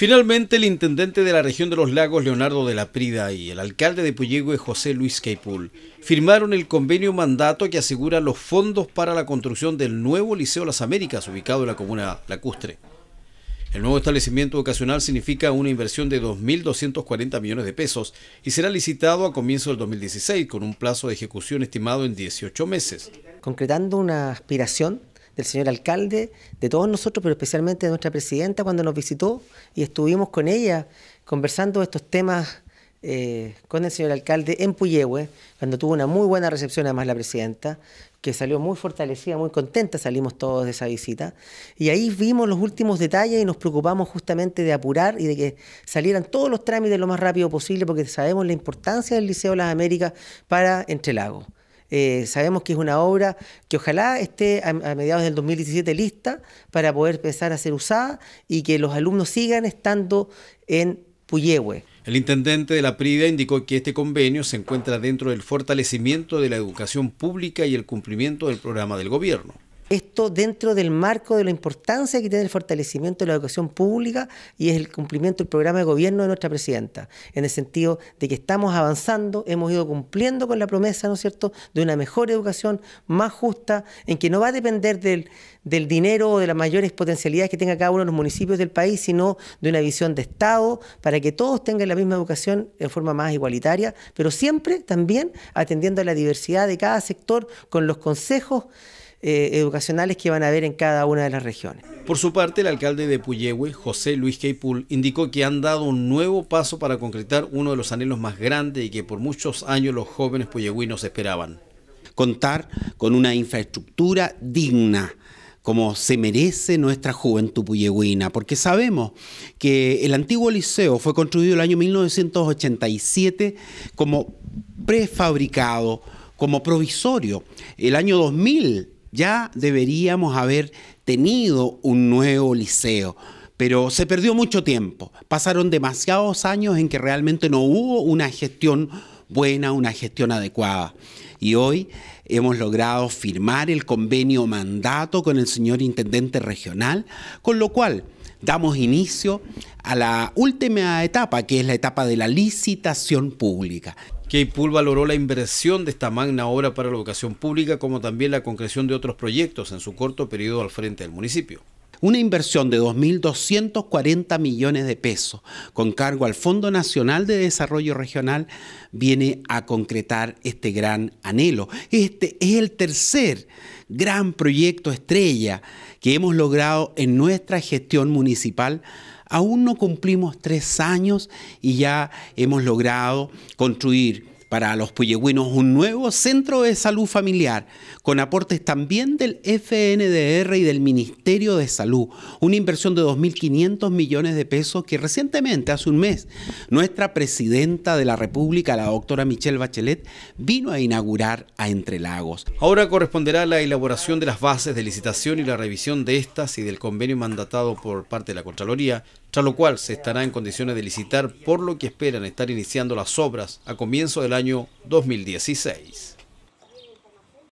Finalmente, el intendente de la región de los lagos, Leonardo de la Prida, y el alcalde de Puyehue, José Luis Caipul, firmaron el convenio mandato que asegura los fondos para la construcción del nuevo Liceo Las Américas, ubicado en la comuna Lacustre. El nuevo establecimiento educacional significa una inversión de 2.240 millones de pesos y será licitado a comienzos del 2016 con un plazo de ejecución estimado en 18 meses. Concretando una aspiración del señor alcalde, de todos nosotros, pero especialmente de nuestra presidenta cuando nos visitó y estuvimos con ella conversando estos temas eh, con el señor alcalde en Puyehue, cuando tuvo una muy buena recepción además la presidenta, que salió muy fortalecida, muy contenta, salimos todos de esa visita. Y ahí vimos los últimos detalles y nos preocupamos justamente de apurar y de que salieran todos los trámites lo más rápido posible, porque sabemos la importancia del Liceo de las Américas para Entre eh, sabemos que es una obra que ojalá esté a, a, mediados del 2017 lista para poder empezar a ser usada y que los alumnos sigan estando en Puyehue. El intendente de la PRIDA indicó que este convenio se encuentra dentro del fortalecimiento de la educación pública y el cumplimiento del programa del gobierno. Esto dentro del marco de la importancia que tiene el fortalecimiento de la educación pública y es el cumplimiento del programa de gobierno de nuestra presidenta, en el sentido de que estamos avanzando, hemos ido cumpliendo con la promesa, ¿no es cierto?, de una mejor educación más justa, en que no va a depender del, dinero o de las mayores potencialidades que tenga cada uno de los municipios del país, sino de una visión de Estado para que todos tengan la misma educación en forma más igualitaria, pero siempre también atendiendo a la diversidad de cada sector con los consejos eh, educacionales que van a haber en cada una de las regiones. Por su parte, el alcalde de Puyehue, José Luis Keipul, indicó que han dado un nuevo paso para concretar uno de los anhelos más grandes y que por muchos años los jóvenes puyehuinos esperaban. Contar con una infraestructura digna, como se merece nuestra juventud puyehuina, porque sabemos que el antiguo liceo fue construido el año 1987 como prefabricado, como provisorio. El año 2000 ya deberíamos haber tenido un nuevo liceo. Pero se perdió mucho tiempo. Pasaron demasiados años en que realmente no hubo una gestión buena, una gestión adecuada. Y hoy hemos logrado firmar el convenio mandato con el señor intendente regional, con lo cual damos inicio a la última etapa, que es la etapa de la licitación pública. K-Pool valoró la inversión de esta magna obra para la educación pública, como también la concreción de otros proyectos en su corto periodo al frente del municipio. Una inversión de 2.240 millones de pesos con cargo al Fondo Nacional de Desarrollo Regional viene a concretar este gran anhelo. Este es el tercer gran proyecto estrella que hemos logrado en nuestra gestión municipal Aún no cumplimos tres años y ya hemos logrado construir para los puyegüinos un nuevo centro de salud familiar, con aportes también del FNDR y del Ministerio de Salud, una inversión de 2.500 millones de pesos que recientemente, hace un mes, nuestra presidenta de la República, la doctora Michelle Bachelet, vino a inaugurar a Entre Lagos. Ahora corresponderá la elaboración de las bases de licitación y la revisión de estas y del convenio mandatado por parte de la Contraloría lo cual se estará en condiciones de licitar por lo que esperan estar iniciando las obras a comienzo del año 2016.